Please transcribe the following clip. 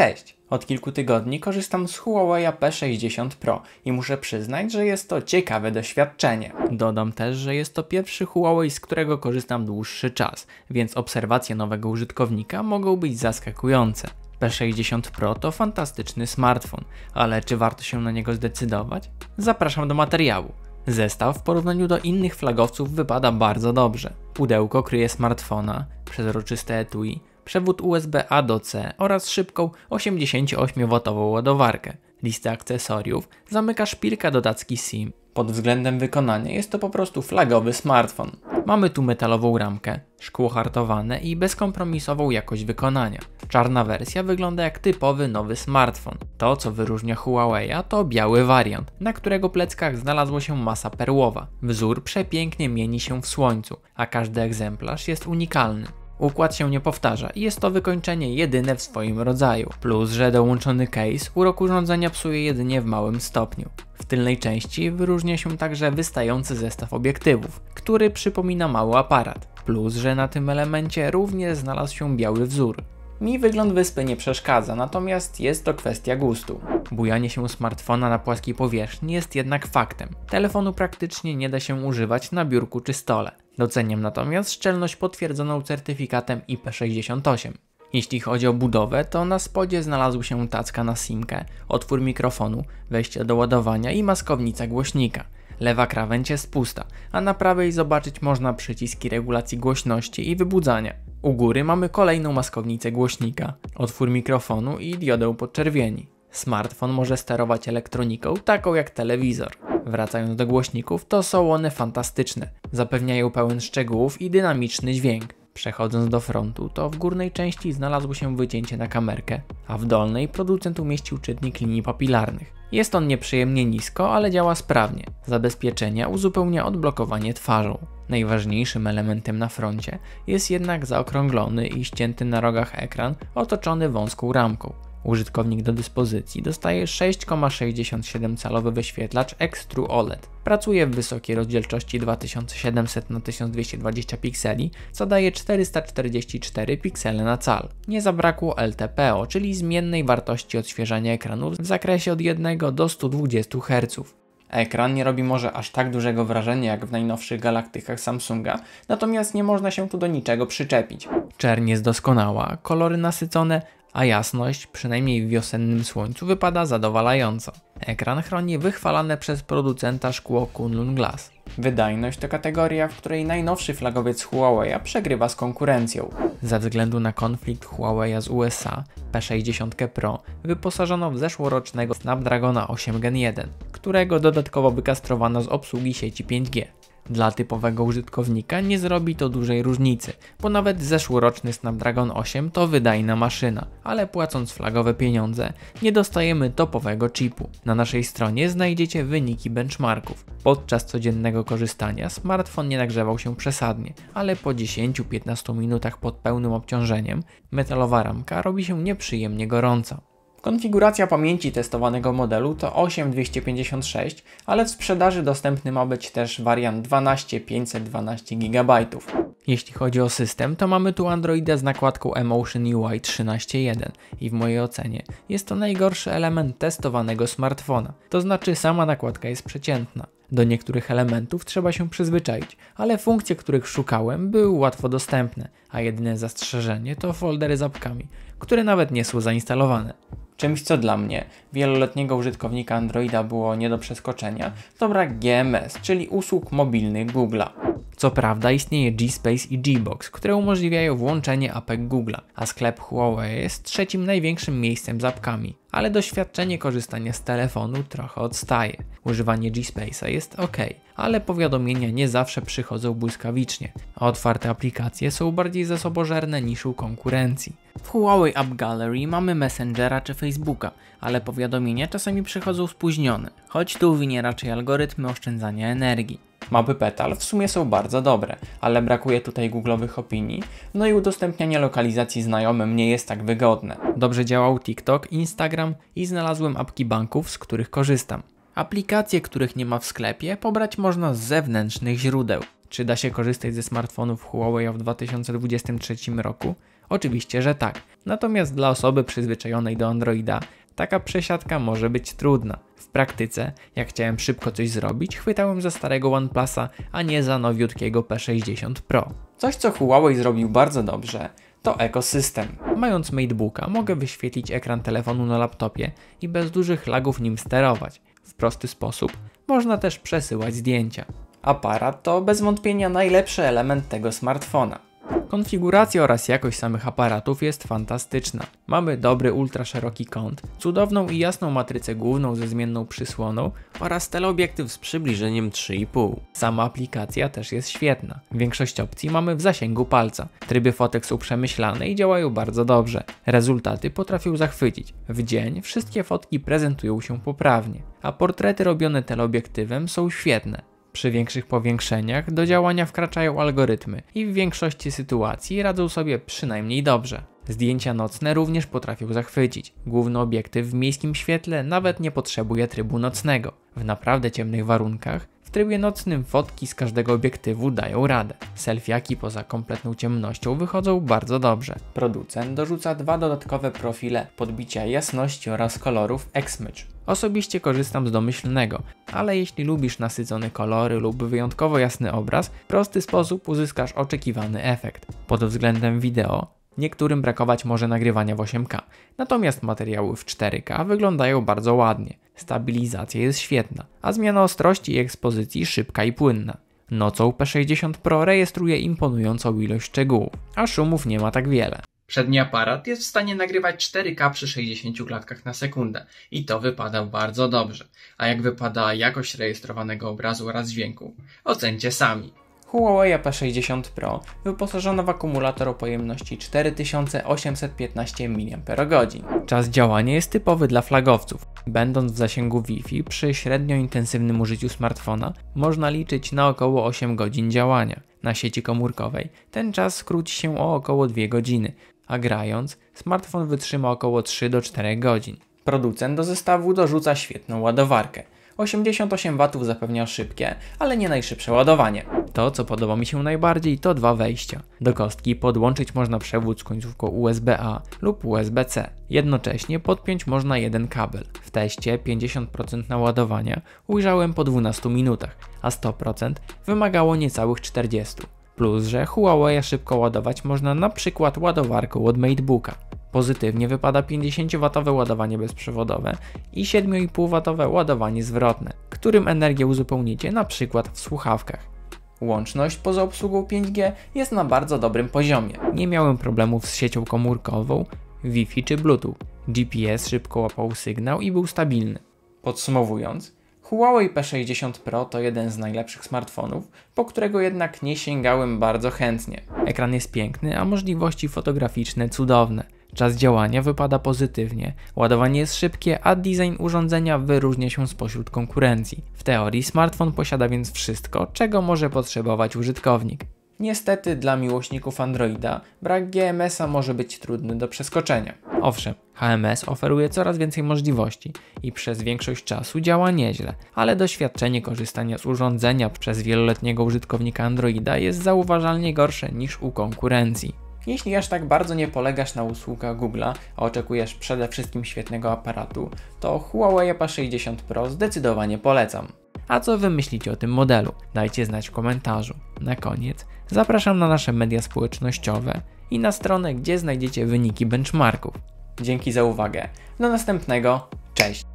Cześć! Od kilku tygodni korzystam z Huawei P60 Pro i muszę przyznać, że jest to ciekawe doświadczenie. Dodam też, że jest to pierwszy Huawei, z którego korzystam dłuższy czas, więc obserwacje nowego użytkownika mogą być zaskakujące. P60 Pro to fantastyczny smartfon, ale czy warto się na niego zdecydować? Zapraszam do materiału. Zestaw w porównaniu do innych flagowców wypada bardzo dobrze. Pudełko kryje smartfona, przezroczyste etui, przewód USB-A do C oraz szybką 88W ładowarkę. Listę akcesoriów zamyka szpilka dodatki SIM. Pod względem wykonania jest to po prostu flagowy smartfon. Mamy tu metalową ramkę, szkło hartowane i bezkompromisową jakość wykonania. Czarna wersja wygląda jak typowy nowy smartfon. To co wyróżnia Huawei'a to biały wariant, na którego pleckach znalazło się masa perłowa. Wzór przepięknie mieni się w słońcu, a każdy egzemplarz jest unikalny. Układ się nie powtarza i jest to wykończenie jedyne w swoim rodzaju. Plus, że dołączony case urok urządzenia psuje jedynie w małym stopniu. W tylnej części wyróżnia się także wystający zestaw obiektywów, który przypomina mały aparat. Plus, że na tym elemencie również znalazł się biały wzór. Mi wygląd wyspy nie przeszkadza, natomiast jest to kwestia gustu. Bujanie się smartfona na płaskiej powierzchni jest jednak faktem. Telefonu praktycznie nie da się używać na biurku czy stole. Doceniam natomiast szczelność potwierdzoną certyfikatem IP68. Jeśli chodzi o budowę, to na spodzie znalazł się tacka na simkę, otwór mikrofonu, wejście do ładowania i maskownica głośnika. Lewa krawędź jest pusta, a na prawej zobaczyć można przyciski regulacji głośności i wybudzania. U góry mamy kolejną maskownicę głośnika, otwór mikrofonu i diodę podczerwieni. Smartfon może sterować elektroniką taką jak telewizor. Wracając do głośników, to są one fantastyczne. Zapewniają pełen szczegółów i dynamiczny dźwięk. Przechodząc do frontu, to w górnej części znalazło się wycięcie na kamerkę, a w dolnej producent umieścił czytnik linii papilarnych. Jest on nieprzyjemnie nisko, ale działa sprawnie. Zabezpieczenia uzupełnia odblokowanie twarzą. Najważniejszym elementem na froncie jest jednak zaokrąglony i ścięty na rogach ekran otoczony wąską ramką użytkownik do dyspozycji dostaje 6,67 calowy wyświetlacz Extru OLED. Pracuje w wysokiej rozdzielczości 2700 na 1220 pikseli, co daje 444 piksele na cal. Nie zabrakło LTPO, czyli zmiennej wartości odświeżania ekranów w zakresie od 1 do 120 Hz. Ekran nie robi może aż tak dużego wrażenia jak w najnowszych galaktykach Samsunga, natomiast nie można się tu do niczego przyczepić. Czerń jest doskonała, kolory nasycone, a jasność, przynajmniej w wiosennym słońcu, wypada zadowalająco. Ekran chroni wychwalane przez producenta szkło Kunlun Glass. Wydajność to kategoria, w której najnowszy flagowiec Huawei przegrywa z konkurencją. Ze względu na konflikt Huawei z USA, P60 Pro wyposażono w zeszłorocznego Snapdragona 8 Gen 1, którego dodatkowo wykastrowano z obsługi sieci 5G. Dla typowego użytkownika nie zrobi to dużej różnicy, bo nawet zeszłoroczny Snapdragon 8 to wydajna maszyna, ale płacąc flagowe pieniądze nie dostajemy topowego chipu. Na naszej stronie znajdziecie wyniki benchmarków. Podczas codziennego korzystania smartfon nie nagrzewał się przesadnie, ale po 10-15 minutach pod pełnym obciążeniem metalowa ramka robi się nieprzyjemnie gorąca. Konfiguracja pamięci testowanego modelu to 8256, ale w sprzedaży dostępny ma być też wariant 12512 GB. Jeśli chodzi o system, to mamy tu Androida z nakładką Emotion UI 13.1 i w mojej ocenie jest to najgorszy element testowanego smartfona, to znaczy sama nakładka jest przeciętna. Do niektórych elementów trzeba się przyzwyczaić, ale funkcje, których szukałem, były łatwo dostępne, a jedyne zastrzeżenie to foldery z apkami, które nawet nie są zainstalowane czymś, co dla mnie, wieloletniego użytkownika Androida, było nie do przeskoczenia, to brak GMS, czyli usług mobilnych Google'a. Co prawda istnieje G-Space i G-Box, które umożliwiają włączenie apek Google'a, a sklep Huawei jest trzecim największym miejscem z apkami, ale doświadczenie korzystania z telefonu trochę odstaje. Używanie G-Space'a jest ok, ale powiadomienia nie zawsze przychodzą błyskawicznie, a otwarte aplikacje są bardziej zasobożerne niż u konkurencji. W Huawei App Gallery mamy Messengera czy Facebooka, ale powiadomienia czasami przychodzą spóźnione, choć tu winie raczej algorytmy oszczędzania energii. Mapy Petal w sumie są bardzo dobre, ale brakuje tutaj googlowych opinii, no i udostępnianie lokalizacji znajomym nie jest tak wygodne. Dobrze działał TikTok, Instagram i znalazłem apki banków, z których korzystam. Aplikacje, których nie ma w sklepie, pobrać można z zewnętrznych źródeł. Czy da się korzystać ze smartfonów Huawei w 2023 roku? Oczywiście, że tak. Natomiast dla osoby przyzwyczajonej do Androida taka przesiadka może być trudna. W praktyce, jak chciałem szybko coś zrobić, chwytałem za starego OnePlusa, a nie za nowiutkiego P60 Pro. Coś co Huawei zrobił bardzo dobrze, to ekosystem. Mając MateBooka mogę wyświetlić ekran telefonu na laptopie i bez dużych lagów nim sterować w prosty sposób, można też przesyłać zdjęcia. Aparat to bez wątpienia najlepszy element tego smartfona. Konfiguracja oraz jakość samych aparatów jest fantastyczna. Mamy dobry ultra szeroki kąt, cudowną i jasną matrycę główną ze zmienną przysłoną oraz teleobiektyw z przybliżeniem 3,5. Sama aplikacja też jest świetna. Większość opcji mamy w zasięgu palca. Tryby fotek są przemyślane i działają bardzo dobrze. Rezultaty potrafią zachwycić. W dzień wszystkie fotki prezentują się poprawnie, a portrety robione teleobiektywem są świetne. Przy większych powiększeniach do działania wkraczają algorytmy i w większości sytuacji radzą sobie przynajmniej dobrze. Zdjęcia nocne również potrafią zachwycić. Główny obiektyw w miejskim świetle nawet nie potrzebuje trybu nocnego. W naprawdę ciemnych warunkach w trybie nocnym fotki z każdego obiektywu dają radę. Selfiaki poza kompletną ciemnością wychodzą bardzo dobrze. Producent dorzuca dwa dodatkowe profile podbicia jasności oraz kolorów Xmage. Osobiście korzystam z domyślnego, ale jeśli lubisz nasycone kolory lub wyjątkowo jasny obraz, w prosty sposób uzyskasz oczekiwany efekt. Pod względem wideo Niektórym brakować może nagrywania w 8K, natomiast materiały w 4K wyglądają bardzo ładnie. Stabilizacja jest świetna, a zmiana ostrości i ekspozycji szybka i płynna. Nocą P60 Pro rejestruje imponującą ilość szczegółów, a szumów nie ma tak wiele. Przedni aparat jest w stanie nagrywać 4K przy 60 klatkach na sekundę i to wypada bardzo dobrze. A jak wypada jakość rejestrowanego obrazu oraz dźwięku? Ocencie sami. Huawei P60 Pro wyposażona w akumulator o pojemności 4815 mAh. Czas działania jest typowy dla flagowców. Będąc w zasięgu Wi-Fi przy średnio intensywnym użyciu smartfona można liczyć na około 8 godzin działania. Na sieci komórkowej ten czas skróci się o około 2 godziny, a grając smartfon wytrzyma około 3 do 4 godzin. Producent do zestawu dorzuca świetną ładowarkę – 88 W zapewnia szybkie, ale nie najszybsze ładowanie. To, co podoba mi się najbardziej, to dwa wejścia. Do kostki podłączyć można przewód z końcówką USB-A lub USB-C. Jednocześnie podpiąć można jeden kabel. W teście 50% naładowania ujrzałem po 12 minutach, a 100% wymagało niecałych 40. Plus, że Huawei szybko ładować można na przykład ładowarką od MateBooka. Pozytywnie wypada 50W ładowanie bezprzewodowe i 7,5W ładowanie zwrotne, którym energię uzupełnicie np. w słuchawkach. Łączność poza obsługą 5G jest na bardzo dobrym poziomie. Nie miałem problemów z siecią komórkową, Wi-Fi czy Bluetooth. GPS szybko łapał sygnał i był stabilny. Podsumowując, Huawei P60 Pro to jeden z najlepszych smartfonów, po którego jednak nie sięgałem bardzo chętnie. Ekran jest piękny, a możliwości fotograficzne cudowne. Czas działania wypada pozytywnie, ładowanie jest szybkie, a design urządzenia wyróżnia się spośród konkurencji. W teorii smartfon posiada więc wszystko, czego może potrzebować użytkownik. Niestety dla miłośników Androida brak GMS-a może być trudny do przeskoczenia. Owszem, HMS oferuje coraz więcej możliwości i przez większość czasu działa nieźle, ale doświadczenie korzystania z urządzenia przez wieloletniego użytkownika Androida jest zauważalnie gorsze niż u konkurencji. Jeśli aż tak bardzo nie polegasz na usługach Google'a, a oczekujesz przede wszystkim świetnego aparatu, to Huawei P 60 Pro zdecydowanie polecam. A co Wy myślicie o tym modelu? Dajcie znać w komentarzu. Na koniec zapraszam na nasze media społecznościowe i na stronę, gdzie znajdziecie wyniki benchmarków. Dzięki za uwagę. Do następnego. Cześć!